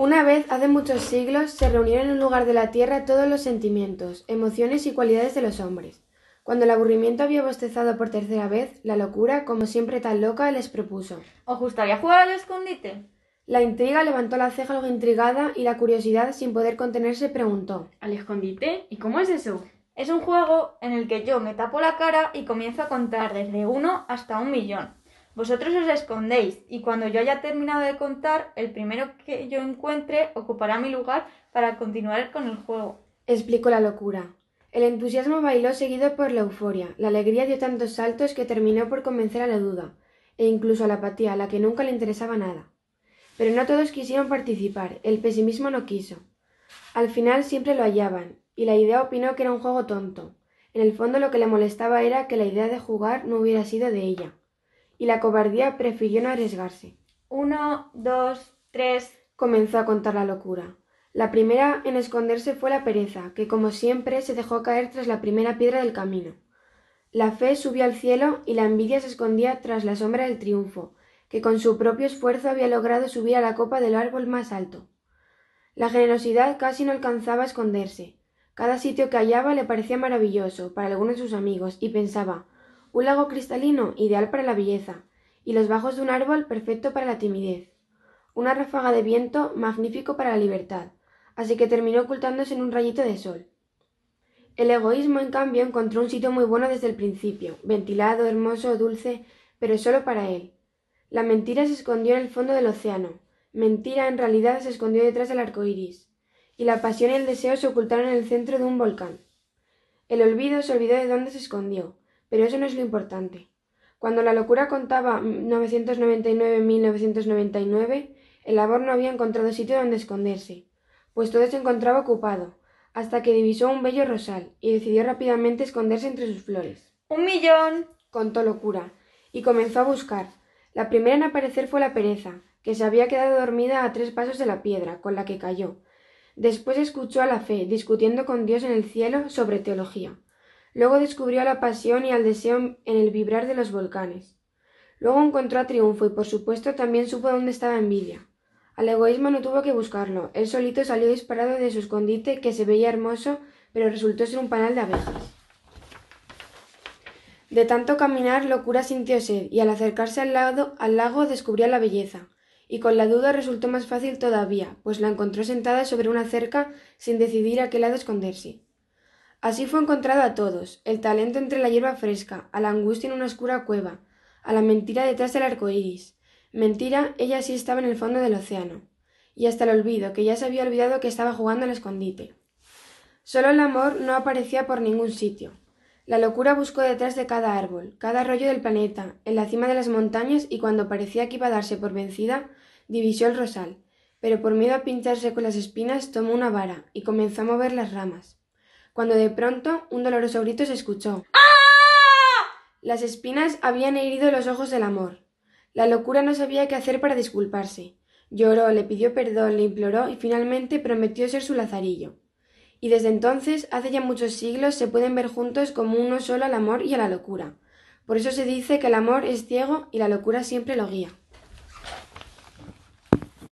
Una vez, hace muchos siglos, se reunieron en un lugar de la tierra todos los sentimientos, emociones y cualidades de los hombres. Cuando el aburrimiento había bostezado por tercera vez, la locura, como siempre tan loca, les propuso. ¿Os gustaría jugar al escondite? La intriga levantó la ceja algo intrigada y la curiosidad, sin poder contenerse, preguntó. ¿Al escondite? ¿Y cómo es eso? Es un juego en el que yo me tapo la cara y comienzo a contar desde uno hasta un millón. Vosotros os escondéis, y cuando yo haya terminado de contar, el primero que yo encuentre ocupará mi lugar para continuar con el juego. Explicó la locura. El entusiasmo bailó seguido por la euforia. La alegría dio tantos saltos que terminó por convencer a la duda, e incluso a la apatía, a la que nunca le interesaba nada. Pero no todos quisieron participar, el pesimismo no quiso. Al final siempre lo hallaban, y la idea opinó que era un juego tonto. En el fondo lo que le molestaba era que la idea de jugar no hubiera sido de ella y la cobardía prefirió no arriesgarse. Uno, dos, tres. comenzó a contar la locura. La primera en esconderse fue la pereza, que como siempre se dejó caer tras la primera piedra del camino. La fe subió al cielo y la envidia se escondía tras la sombra del triunfo, que con su propio esfuerzo había logrado subir a la copa del árbol más alto. La generosidad casi no alcanzaba a esconderse. Cada sitio que hallaba le parecía maravilloso para algunos de sus amigos y pensaba un lago cristalino ideal para la belleza, y los bajos de un árbol perfecto para la timidez. Una ráfaga de viento magnífico para la libertad, así que terminó ocultándose en un rayito de sol. El egoísmo, en cambio, encontró un sitio muy bueno desde el principio, ventilado, hermoso, dulce, pero solo para él. La mentira se escondió en el fondo del océano. Mentira, en realidad, se escondió detrás del arco iris. Y la pasión y el deseo se ocultaron en el centro de un volcán. El olvido se olvidó de dónde se escondió, pero eso no es lo importante. Cuando la locura contaba 999.999, el labor no había encontrado sitio donde esconderse, pues todo se encontraba ocupado, hasta que divisó un bello rosal y decidió rápidamente esconderse entre sus flores. ¡Un millón! contó locura, y comenzó a buscar. La primera en aparecer fue la pereza, que se había quedado dormida a tres pasos de la piedra con la que cayó. Después escuchó a la fe discutiendo con Dios en el cielo sobre teología. Luego descubrió la pasión y al deseo en el vibrar de los volcanes. Luego encontró a triunfo y por supuesto también supo dónde estaba envidia. Al egoísmo no tuvo que buscarlo, él solito salió disparado de su escondite que se veía hermoso, pero resultó ser un panal de abejas. De tanto caminar, locura sintió sed, y al acercarse al, lado, al lago descubría la belleza, y con la duda resultó más fácil todavía, pues la encontró sentada sobre una cerca sin decidir a qué lado esconderse. Así fue encontrado a todos, el talento entre la hierba fresca, a la angustia en una oscura cueva, a la mentira detrás del arco iris. Mentira, ella sí estaba en el fondo del océano. Y hasta el olvido, que ya se había olvidado que estaba jugando al escondite. Solo el amor no aparecía por ningún sitio. La locura buscó detrás de cada árbol, cada arroyo del planeta, en la cima de las montañas y cuando parecía que iba a darse por vencida, divisó el rosal, pero por miedo a pintarse con las espinas tomó una vara y comenzó a mover las ramas cuando de pronto un doloroso grito se escuchó. ¡Ah! Las espinas habían herido los ojos del amor. La locura no sabía qué hacer para disculparse. Lloró, le pidió perdón, le imploró y finalmente prometió ser su lazarillo. Y desde entonces, hace ya muchos siglos, se pueden ver juntos como uno solo al amor y a la locura. Por eso se dice que el amor es ciego y la locura siempre lo guía.